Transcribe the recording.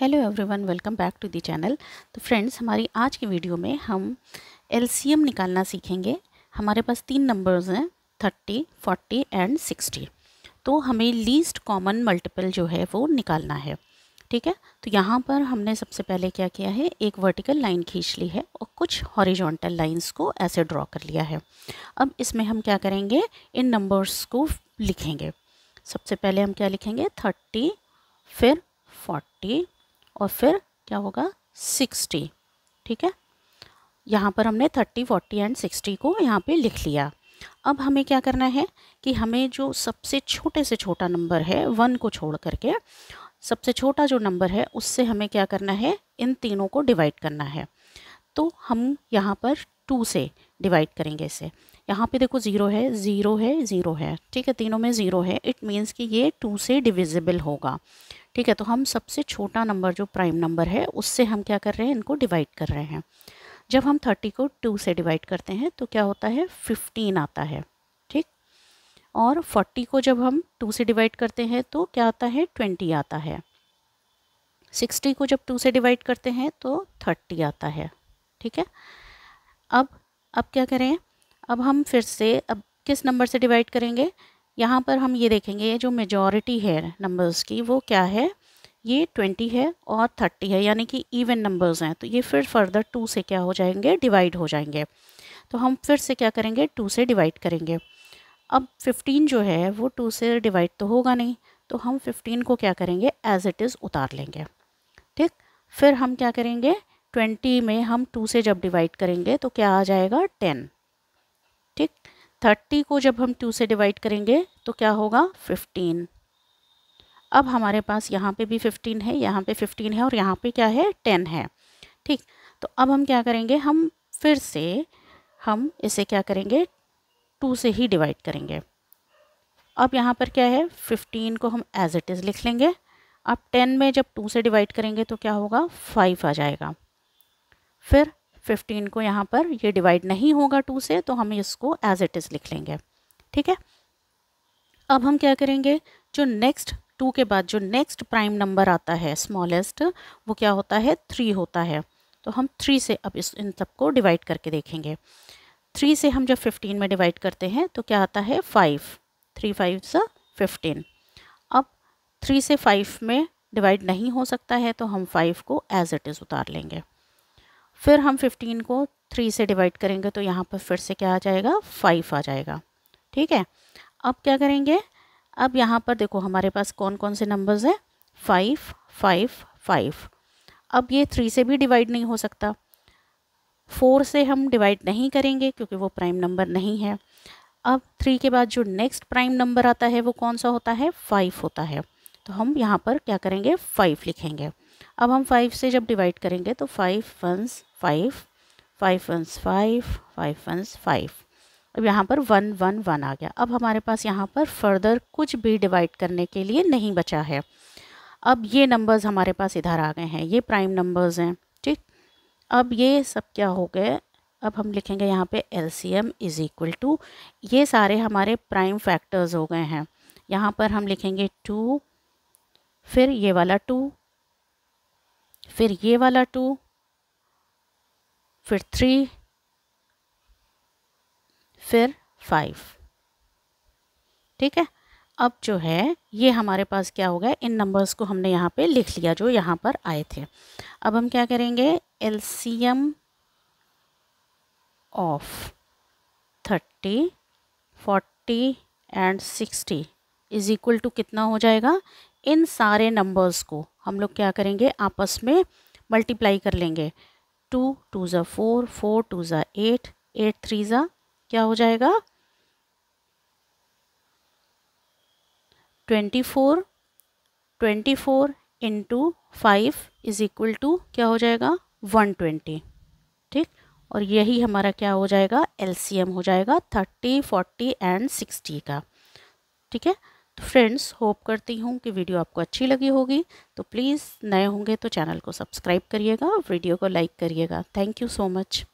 hello everyone welcome back to the channel तो friends हमारी आज की वीडियो में हम एलसीएम निकालना सीखेंगे हमारे पास तीन नंबर्स हैं थर्टी फोर्टी एंड सिक्सटी तो हमें लीस्ट कॉमन मल्टीपल जो है वो निकालना है ठीक है तो यहाँ पर हमने सबसे पहले क्या किया है एक वर्टिकल लाइन खींच ली है और कुछ हॉरिजॉन्टल लाइन्स को ऐसे ड्रॉ कर लिया है अब इसमें हम क्या करेंगे इन नंबर्स को लिखेंगे सबसे पहले हम क्या लिखेंगे थर्टी फिर फोर्टी और फिर क्या होगा सिक्सटी ठीक है यहाँ पर हमने थर्टी फोर्टी एंड सिक्सटी को यहाँ पे लिख लिया अब हमें क्या करना है कि हमें जो सबसे छोटे से छोटा नंबर है वन को छोड़ करके सबसे छोटा जो नंबर है उससे हमें क्या करना है इन तीनों को डिवाइड करना है तो हम यहाँ पर टू से डिवाइड करेंगे इसे यहाँ पे देखो ज़ीरो है ज़ीरो है ज़ीरो है ठीक है तीनों में ज़ीरो है इट मीन्स कि ये टू से डिविजिबल होगा ठीक है तो हम सबसे छोटा नंबर जो प्राइम नंबर है उससे हम क्या कर रहे हैं इनको डिवाइड कर रहे हैं जब हम थर्टी को टू से डिवाइड करते हैं तो क्या होता है फिफ्टीन आता है ठीक और फोर्टी को जब हम टू से डिवाइड करते हैं तो क्या आता है ट्वेंटी आता है सिक्सटी को जब टू से डिवाइड करते हैं तो थर्टी आता है ठीक है अब अब क्या करें अब हम फिर से अब किस नंबर से डिवाइड करेंगे यहाँ पर हम ये देखेंगे ये जो मेजॉरिटी है नंबर्स की वो क्या है ये ट्वेंटी है और थर्टी है यानी कि इवन नंबर्स हैं तो ये फिर फर्दर टू से क्या हो जाएंगे डिवाइड हो जाएंगे तो हम फिर से क्या करेंगे टू से डिवाइड करेंगे अब फिफ्टीन जो है वो टू से डिवाइड तो होगा नहीं तो हम फिफ्टीन को क्या करेंगे एज़ इट इज़ उतार लेंगे ठीक फिर हम क्या करेंगे ट्वेंटी में हम टू से जब डिवाइड करेंगे तो क्या आ जाएगा टेन ठीक थर्टी को जब हम टू से डिवाइड करेंगे तो क्या होगा फिफ्टीन अब हमारे पास यहाँ पे भी फिफ्टीन है यहाँ पे फिफ्टीन है और यहाँ पे क्या है टेन है ठीक तो अब हम क्या करेंगे हम फिर से हम इसे क्या करेंगे टू से ही डिवाइड करेंगे अब यहाँ पर क्या है फिफ्टीन को हम एज इट इज़ लिख लेंगे अब टेन में जब टू से डिवाइड करेंगे तो क्या होगा फाइव आ जाएगा फिर फिफ्टीन को यहाँ पर ये डिवाइड नहीं होगा टू से तो हम इसको एज इट इज़ लिख लेंगे ठीक है अब हम क्या करेंगे जो नेक्स्ट टू के बाद जो नेक्स्ट प्राइम नंबर आता है स्मॉलेस्ट वो क्या होता है थ्री होता है तो हम थ्री से अब इस इन सबको डिवाइड करके देखेंगे थ्री से हम जब फिफ्टीन में डिवाइड करते हैं तो क्या आता है फाइव थ्री फाइव सा फिफ्टीन अब थ्री से फाइव में डिवाइड नहीं हो सकता है तो हम फाइव को एज इट इज़ उतार लेंगे फिर हम फिफ्टीन को थ्री से डिवाइड करेंगे तो यहाँ पर फिर से क्या आ जाएगा फाइव आ जाएगा ठीक है अब क्या करेंगे अब यहाँ पर देखो हमारे पास कौन कौन से नंबर्स हैं फाइव फाइव फाइव अब ये थ्री से भी डिवाइड नहीं हो सकता फोर से हम डिवाइड नहीं करेंगे क्योंकि वो प्राइम नंबर नहीं है अब थ्री के बाद जो नेक्स्ट प्राइम नंबर आता है वो कौन सा होता है फाइव होता है तो हम यहाँ पर क्या करेंगे फाइव लिखेंगे अब हम फाइव से जब डिवाइड करेंगे तो five ones five five ones five five ones five अब यहाँ पर वन वन वन आ गया अब हमारे पास यहाँ पर फर्दर कुछ भी डिवाइड करने के लिए नहीं बचा है अब ये नंबर्स हमारे पास इधर आ गए हैं ये प्राइम नंबर्स हैं ठीक अब ये सब क्या हो गए अब हम लिखेंगे यहाँ पे L C M is equal to ये सारे हमारे प्राइम फैक्टर्स हो गए हैं यहाँ पर हम लिखेंगे टू फिर ये वाला टू फिर ये वाला टू फिर थ्री फिर फाइव ठीक है अब जो है ये हमारे पास क्या हो गया इन नंबर्स को हमने यहाँ पे लिख लिया जो यहाँ पर आए थे अब हम क्या करेंगे L C M of thirty forty and sixty is equal to कितना हो जाएगा इन सारे नंबर्स को हम लोग क्या करेंगे आपस में मल्टीप्लाई कर लेंगे टू टू ज़ा फोर फोर टू ज़ा एट एट थ्री ज़ा क्या हो जाएगा twenty four twenty four into five is equal to क्या हो जाएगा वन ट्वेंटी ठीक और यही हमारा क्या हो जाएगा एलसीएम हो जाएगा थर्टी फोर्टी एंड सिक्सटी का ठीक है तो फ्रेंड्स होप करती हूँ कि वीडियो आपको अच्छी लगी होगी तो प्लीज़ नए होंगे तो चैनल को सब्सक्राइब करिएगा और वीडियो को लाइक करिएगा थैंक यू सो मच